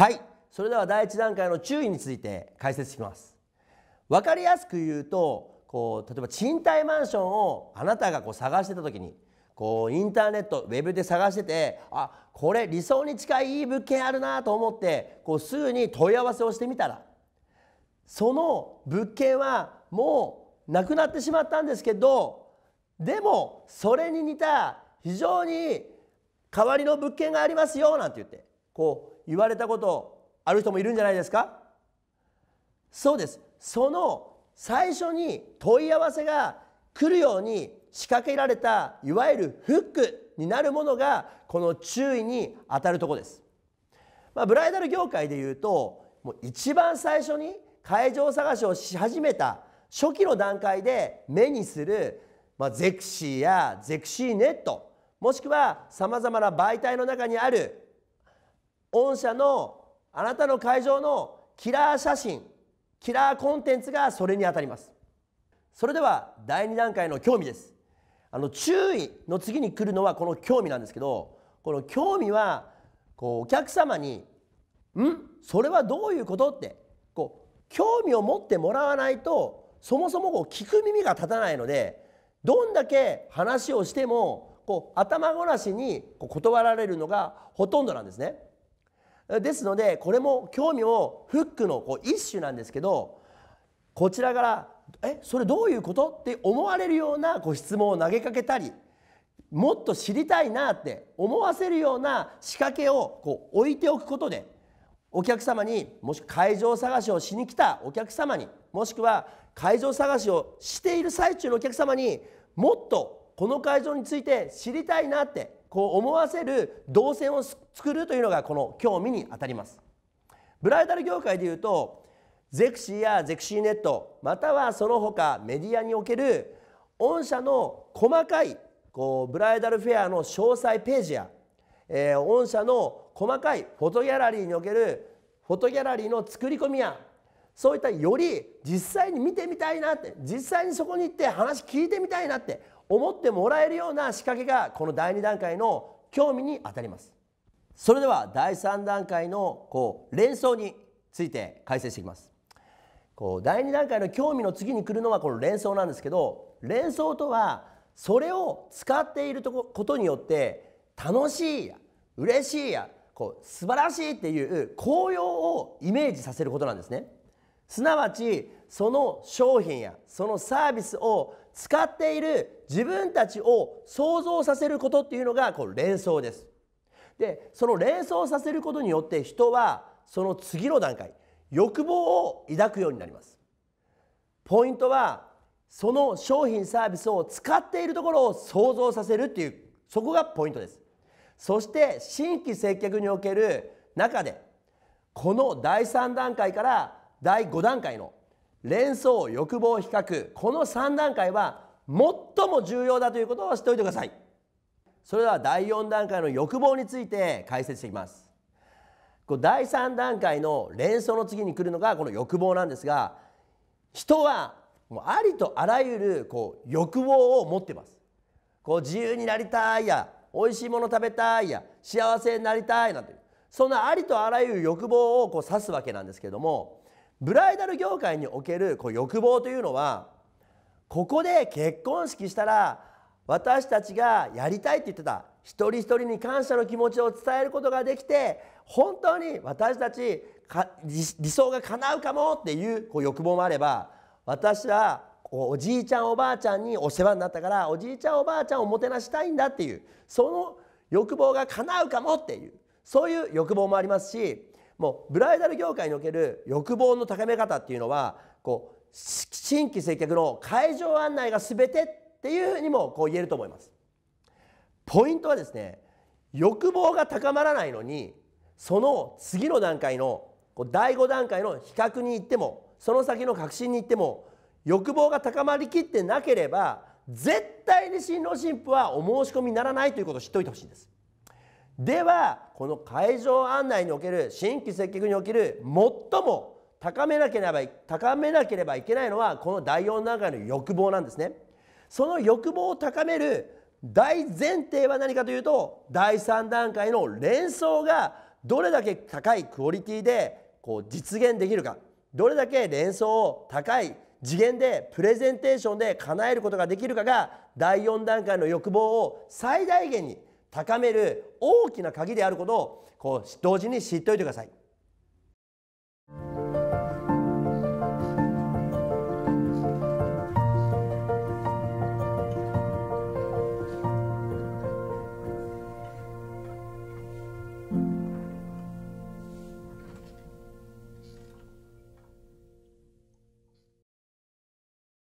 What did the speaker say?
はいそれでは第1段階の注意について解説します分かりやすく言うとこう例えば賃貸マンションをあなたがこう探してた時にこうインターネットウェブで探しててあこれ理想に近いいい物件あるなと思ってこうすぐに問い合わせをしてみたらその物件はもうなくなってしまったんですけどでもそれに似た非常に代わりの物件がありますよなんて言ってこう言われたことある人もいるんじゃないですかそうですその最初に問い合わせが来るように仕掛けられたいわゆるフックになるものがこの注意に当たるとこです、まあ、ブライダル業界でいうともう一番最初に会場探しをし始めた初期の段階で目にする、まあ、ゼクシーやゼクシーネットもしくはさまざまな媒体の中にある御社のあなたの会場のキラー写真キラーコンテンツがそれにあたりますそれでは第2段階の興味ですあの注意の次に来るのはこの興味なんですけどこの興味はこうお客様に「んそれはどういうこと?」ってこう興味を持ってもらわないとそもそもこう聞く耳が立たないのでどんだけ話をしてもこう頭ごなしにこう断られるのがほとんどなんですね。ですのでこれも興味をフックのこう一種なんですけどこちらから「えそれどういうこと?」って思われるようなこう質問を投げかけたりもっと知りたいなって思わせるような仕掛けをこう置いておくことでお客様にもしくは会場探しをしに来たお客様にもしくは会場探しをしている最中のお客様にもっとこの会場について知りたいなってこう思わせる動線を作るというのがこの興味にあたりますブライダル業界でいうとゼクシーやゼクシーネットまたはその他メディアにおける御社の細かいこうブライダルフェアの詳細ページや、えー、御社の細かいフォトギャラリーにおけるフォトギャラリーの作り込みやそういったより実際に見てみたいなって実際にそこに行って話聞いてみたいなって思ってもらえるような仕掛けがこの第2段階の興味にあたりますそれでは第3段階のこう連想について解説していきますこう第2段階の興味の次に来るのはこの連想なんですけど連想とはそれを使っているとこことによって楽しいや嬉しいやこう素晴らしいっていう高揚をイメージさせることなんですね。すなわちその商品やそのサービスを使っている自分たちを想像させることっていうのがこう連想です。でその連想させることによって人はその次の段階欲望を抱くようになります。ポイントはその商品サービスを使っているところを想像させるっていうそこがポイントです。そして新規接客における中でこの第3段階から第5段階の連想欲望比較この3段階は最も重要だということを知っておいてくださいそれでは第4段階の欲望について解説していきます第3段階の連想の次に来るのがこの欲望なんですが人はもうありとあらゆるこう欲望を持ってますこう自由になりたいや美味しいもの食べたいや幸せになりたいなんてそんなありとあらゆる欲望をこう指すわけなんですけれどもブライダル業界におけるこう欲望というのはここで結婚式したら私たちがやりたいって言ってた一人一人に感謝の気持ちを伝えることができて本当に私たち理想が叶うかもっていうこう欲望もあれば私はおじいちゃんおばあちゃんにお世話になったからおじいちゃんおばあちゃんをもてなしたいんだっていうその欲望が叶うかもっていうそういう欲望もありますしもうブライダル業界における欲望の高め方っていうのはこう新規接客の会場案内が全てっていうふうにもこう言えると思います。ポイントはですね欲望が高まらないのにその次の段階のこう第5段階の比較に行ってもその先の核心に行っても欲望が高まりきってなければ絶対に新郎新婦はお申し込みにならないということを知っておいてほしいんです。ではこの会場案内における新規接客における最も高めなければ高めなければいけないのはこの第4段階の欲望なんですねその欲望を高める大前提は何かというと第3段階の連想がどれだけ高いクオリティでこう実現できるかどれだけ連想を高い次元でプレゼンテーションで叶えることができるかが第4段階の欲望を最大限に高める大きな鍵であることをこう同時に知っておいてください